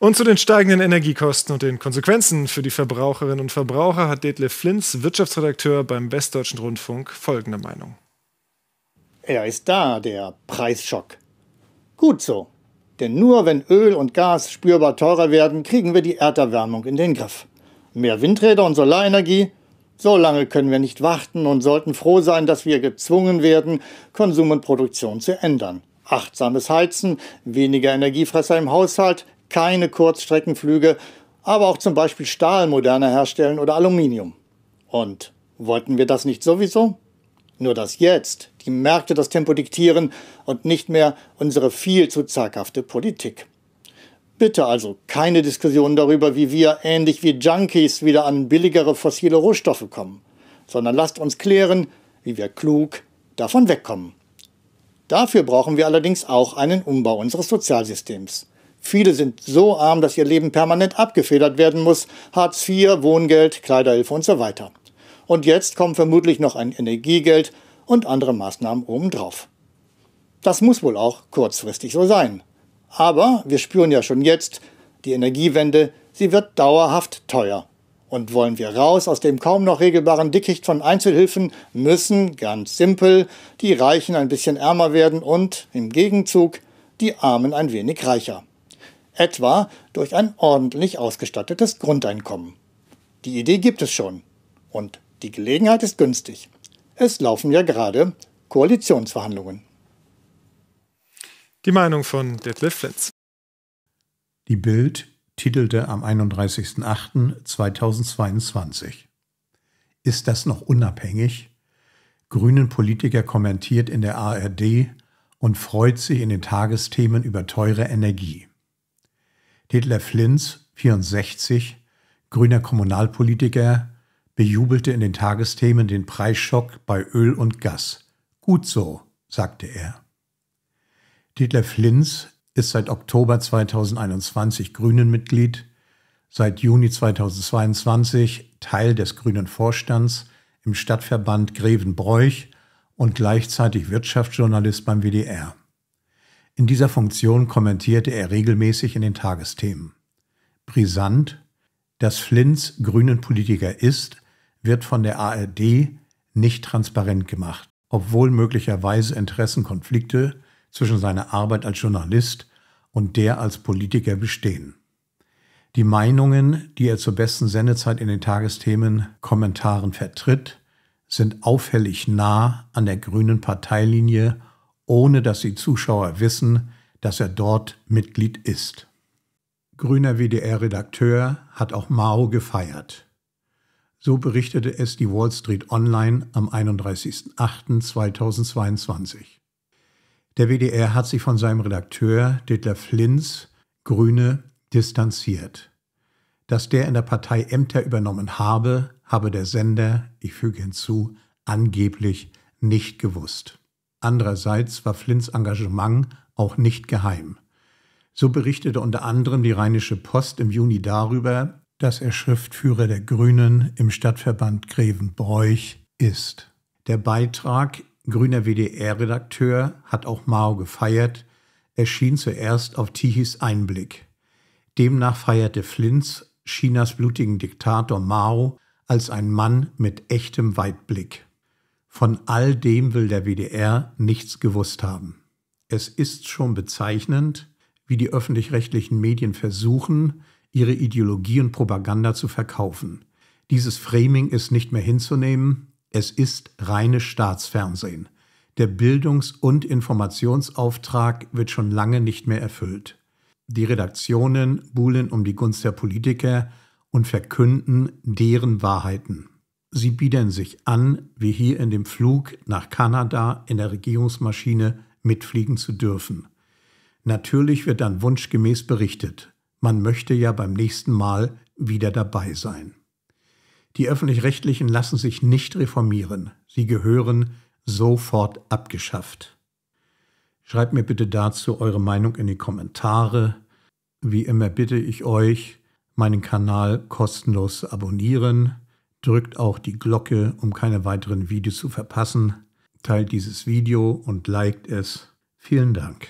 Und zu den steigenden Energiekosten und den Konsequenzen für die Verbraucherinnen und Verbraucher hat Detlef Flintz, Wirtschaftsredakteur beim Westdeutschen Rundfunk, folgende Meinung. Er ist da, der Preisschock. Gut so. Denn nur wenn Öl und Gas spürbar teurer werden, kriegen wir die Erderwärmung in den Griff. Mehr Windräder und Solarenergie? So lange können wir nicht warten und sollten froh sein, dass wir gezwungen werden, Konsum und Produktion zu ändern. Achtsames Heizen, weniger Energiefresser im Haushalt, keine Kurzstreckenflüge, aber auch zum Beispiel Stahl moderner herstellen oder Aluminium. Und wollten wir das nicht sowieso? Nur dass jetzt die Märkte das Tempo diktieren und nicht mehr unsere viel zu zaghafte Politik. Bitte also keine Diskussion darüber, wie wir ähnlich wie Junkies wieder an billigere fossile Rohstoffe kommen, sondern lasst uns klären, wie wir klug davon wegkommen. Dafür brauchen wir allerdings auch einen Umbau unseres Sozialsystems. Viele sind so arm, dass ihr Leben permanent abgefedert werden muss. Hartz IV, Wohngeld, Kleiderhilfe und so weiter. Und jetzt kommen vermutlich noch ein Energiegeld und andere Maßnahmen obendrauf. Das muss wohl auch kurzfristig so sein. Aber wir spüren ja schon jetzt, die Energiewende, sie wird dauerhaft teuer. Und wollen wir raus aus dem kaum noch regelbaren Dickicht von Einzelhilfen, müssen, ganz simpel, die Reichen ein bisschen ärmer werden und, im Gegenzug, die Armen ein wenig reicher etwa durch ein ordentlich ausgestattetes Grundeinkommen. Die Idee gibt es schon und die Gelegenheit ist günstig. Es laufen ja gerade Koalitionsverhandlungen. Die Meinung von Detlef Fritz. Die Bild titelte am 31.08.2022. Ist das noch unabhängig? Grünen Politiker kommentiert in der ARD und freut sich in den Tagesthemen über teure Energie. Detlef Linz, 64, grüner Kommunalpolitiker, bejubelte in den Tagesthemen den Preisschock bei Öl und Gas. Gut so, sagte er. Detlef Linz ist seit Oktober 2021 Grünenmitglied, seit Juni 2022 Teil des Grünen Vorstands im Stadtverband Grevenbroich und gleichzeitig Wirtschaftsjournalist beim WDR. In dieser Funktion kommentierte er regelmäßig in den Tagesthemen. Brisant, dass Flints grünen Politiker ist, wird von der ARD nicht transparent gemacht, obwohl möglicherweise Interessenkonflikte zwischen seiner Arbeit als Journalist und der als Politiker bestehen. Die Meinungen, die er zur besten Sendezeit in den Tagesthemen Kommentaren vertritt, sind auffällig nah an der grünen Parteilinie ohne dass die Zuschauer wissen, dass er dort Mitglied ist. Grüner WDR-Redakteur hat auch Mao gefeiert. So berichtete es die Wall Street Online am 31.08.2022. Der WDR hat sich von seinem Redakteur Detlef Linz, Grüne, distanziert. Dass der in der Partei Ämter übernommen habe, habe der Sender, ich füge hinzu, angeblich nicht gewusst. Andererseits war Flints Engagement auch nicht geheim. So berichtete unter anderem die Rheinische Post im Juni darüber, dass er Schriftführer der Grünen im Stadtverband Grevenbroich ist. Der Beitrag Grüner WDR-Redakteur hat auch Mao gefeiert, erschien zuerst auf Tihis Einblick. Demnach feierte Flints Chinas blutigen Diktator Mao als ein Mann mit echtem Weitblick. Von all dem will der WDR nichts gewusst haben. Es ist schon bezeichnend, wie die öffentlich-rechtlichen Medien versuchen, ihre Ideologie und Propaganda zu verkaufen. Dieses Framing ist nicht mehr hinzunehmen. Es ist reines Staatsfernsehen. Der Bildungs- und Informationsauftrag wird schon lange nicht mehr erfüllt. Die Redaktionen buhlen um die Gunst der Politiker und verkünden deren Wahrheiten. Sie biedern sich an, wie hier in dem Flug nach Kanada in der Regierungsmaschine mitfliegen zu dürfen. Natürlich wird dann wunschgemäß berichtet. Man möchte ja beim nächsten Mal wieder dabei sein. Die öffentlich-rechtlichen lassen sich nicht reformieren. Sie gehören sofort abgeschafft. Schreibt mir bitte dazu eure Meinung in die Kommentare. Wie immer bitte ich euch, meinen Kanal kostenlos zu abonnieren drückt auch die Glocke, um keine weiteren Videos zu verpassen, teilt dieses Video und liked es. Vielen Dank.